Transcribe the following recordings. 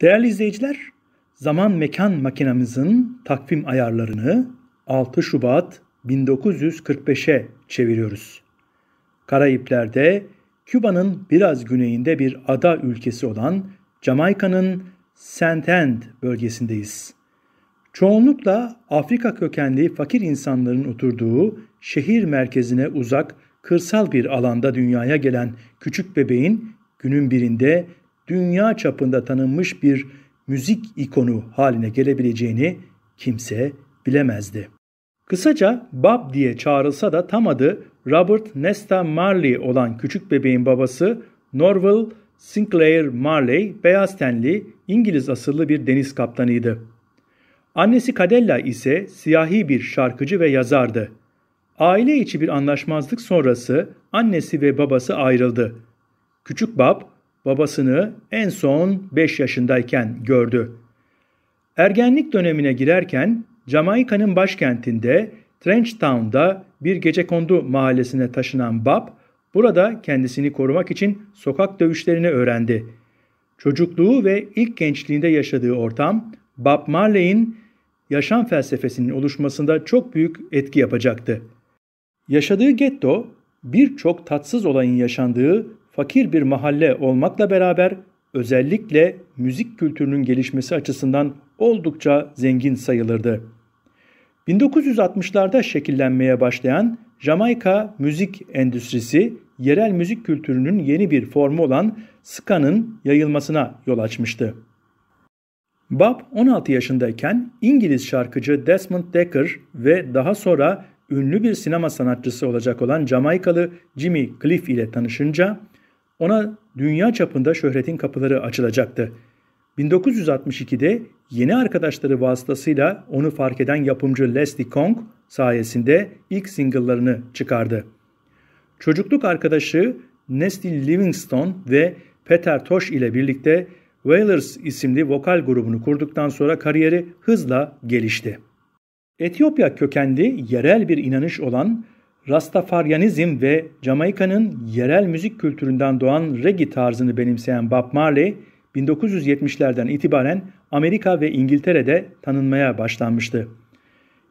Değerli izleyiciler, zaman mekan makinemizin takvim ayarlarını 6 Şubat 1945'e çeviriyoruz. Karayipler'de Küba'nın biraz güneyinde bir ada ülkesi olan Jamaika'nın Sandend bölgesindeyiz. Çoğunlukla Afrika kökenli fakir insanların oturduğu şehir merkezine uzak kırsal bir alanda dünyaya gelen küçük bebeğin günün birinde dünya çapında tanınmış bir müzik ikonu haline gelebileceğini kimse bilemezdi. Kısaca Bob diye çağrılsa da tam adı Robert Nesta Marley olan küçük bebeğin babası Norval Sinclair Marley, beyaz tenli, İngiliz asıllı bir deniz kaptanıydı. Annesi Cadella ise siyahi bir şarkıcı ve yazardı. Aile içi bir anlaşmazlık sonrası annesi ve babası ayrıldı. Küçük Bab babasını en son 5 yaşındayken gördü. Ergenlik dönemine girerken Jamaika'nın başkentinde Trenchtown'da bir gece kondu mahallesine taşınan Bab, burada kendisini korumak için sokak dövüşlerini öğrendi. Çocukluğu ve ilk gençliğinde yaşadığı ortam Bab Marley'in yaşam felsefesinin oluşmasında çok büyük etki yapacaktı. Yaşadığı getto birçok tatsız olayın yaşandığı fakir bir mahalle olmakla beraber özellikle müzik kültürünün gelişmesi açısından oldukça zengin sayılırdı. 1960'larda şekillenmeye başlayan Jamaika müzik endüstrisi yerel müzik kültürünün yeni bir formu olan ska'nın yayılmasına yol açmıştı. Bob 16 yaşındayken İngiliz şarkıcı Desmond Dekker ve daha sonra ünlü bir sinema sanatçısı olacak olan Jamaikalı Jimmy Cliff ile tanışınca ona dünya çapında şöhretin kapıları açılacaktı. 1962'de yeni arkadaşları vasıtasıyla onu fark eden yapımcı Leslie Kong sayesinde ilk single'larını çıkardı. Çocukluk arkadaşı Nesty Livingston ve Peter Tosh ile birlikte Wailers isimli vokal grubunu kurduktan sonra kariyeri hızla gelişti. Etiyopya kökenli yerel bir inanış olan Rastafaryanizm ve Jamaika'nın yerel müzik kültüründen doğan reggae tarzını benimseyen Bob Marley, 1970'lerden itibaren Amerika ve İngiltere'de tanınmaya başlanmıştı.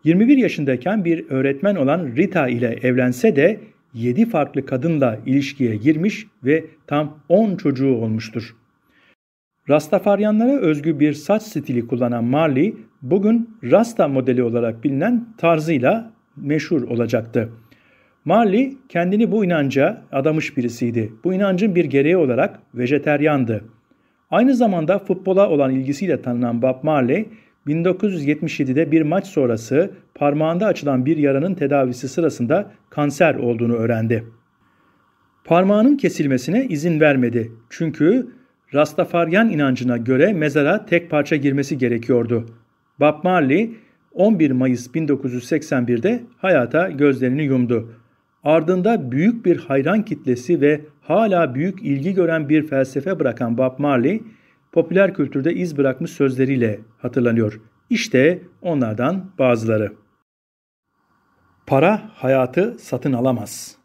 21 yaşındayken bir öğretmen olan Rita ile evlense de 7 farklı kadınla ilişkiye girmiş ve tam 10 çocuğu olmuştur. Rastafaryanlara özgü bir saç stili kullanan Marley, bugün Rasta modeli olarak bilinen tarzıyla meşhur olacaktı. Marley kendini bu inanca adamış birisiydi. Bu inancın bir gereği olarak vejeteryandı. Aynı zamanda futbola olan ilgisiyle tanınan Bob Marley, 1977'de bir maç sonrası parmağında açılan bir yaranın tedavisi sırasında kanser olduğunu öğrendi. Parmağının kesilmesine izin vermedi. Çünkü Rastafaryan inancına göre mezara tek parça girmesi gerekiyordu. Bob Marley 11 Mayıs 1981'de hayata gözlerini yumdu. Ardında büyük bir hayran kitlesi ve hala büyük ilgi gören bir felsefe bırakan Bob Marley, popüler kültürde iz bırakmış sözleriyle hatırlanıyor. İşte onlardan bazıları. Para hayatı satın alamaz.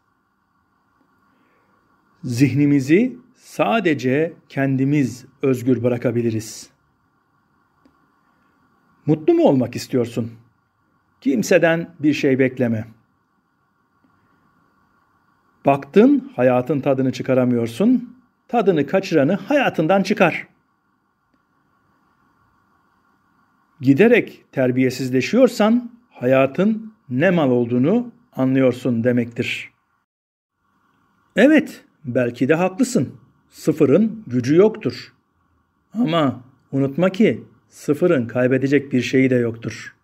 Zihnimizi sadece kendimiz özgür bırakabiliriz. Mutlu mu olmak istiyorsun? Kimseden bir şey bekleme.'' Baktın hayatın tadını çıkaramıyorsun. Tadını kaçıranı hayatından çıkar. Giderek terbiyesizleşiyorsan hayatın ne mal olduğunu anlıyorsun demektir. Evet, belki de haklısın. Sıfırın gücü yoktur. Ama unutma ki sıfırın kaybedecek bir şeyi de yoktur.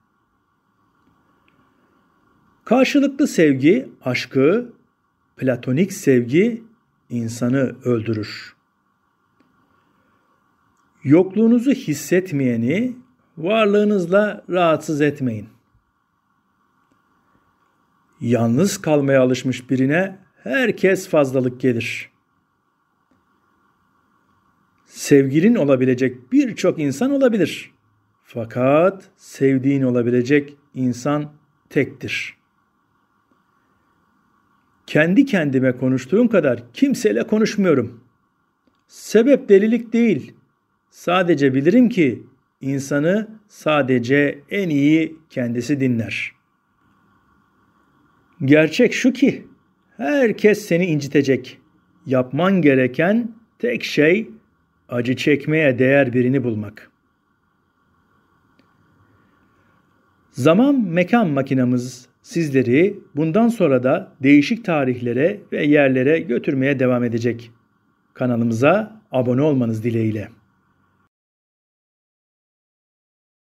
Karşılıklı sevgi aşkı platonik sevgi insanı öldürür. Yokluğunuzu hissetmeyeni varlığınızla rahatsız etmeyin. Yalnız kalmaya alışmış birine herkes fazlalık gelir. Sevgilin olabilecek birçok insan olabilir. Fakat sevdiğin olabilecek insan tektir.'' kendi kendime konuştuğum kadar kimseyle konuşmuyorum. Sebep delilik değil. Sadece bilirim ki insanı sadece en iyi kendisi dinler. Gerçek şu ki herkes seni incitecek. Yapman gereken tek şey acı çekmeye değer birini bulmak. Zaman mekan makinamız sizleri bundan sonra da değişik tarihlere ve yerlere götürmeye devam edecek. Kanalımıza abone olmanız dileğiyle.